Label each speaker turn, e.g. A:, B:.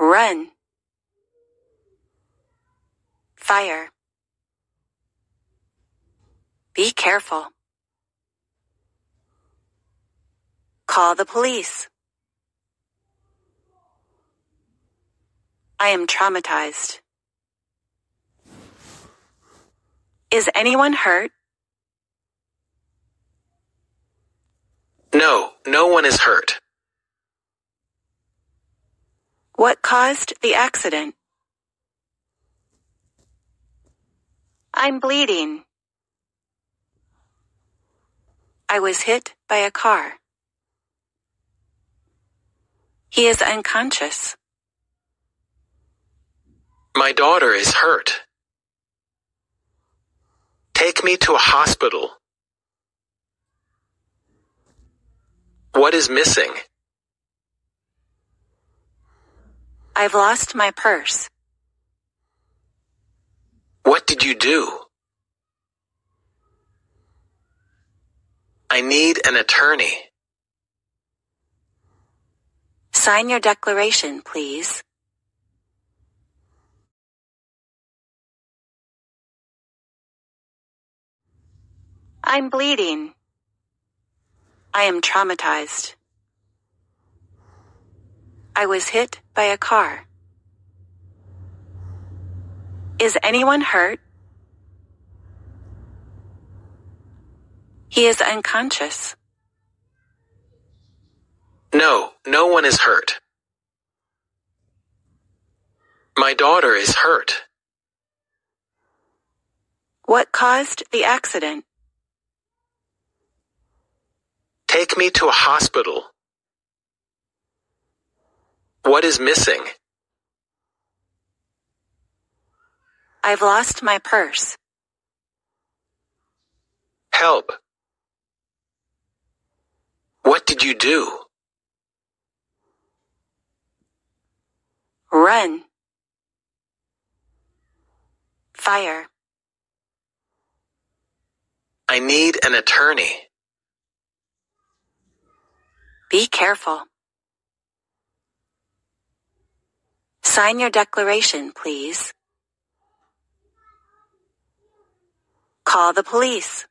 A: Run. Fire. Be careful. Call the police. I am traumatized. Is anyone hurt? No, no one is hurt. What caused the accident? I'm bleeding. I was hit by a car. He is unconscious. My daughter is hurt. Take me to a hospital. What is missing? I've lost my purse. What did you do? I need an attorney. Sign your declaration, please. I'm bleeding. I am traumatized. I was hit by a car. Is anyone hurt? He is unconscious. No, no one is hurt. My daughter is hurt. What caused the accident? Take me to a hospital. What is missing? I've lost my purse. Help. What did you do? Run. Fire. I need an attorney. Be careful. Sign your declaration, please. Call the police.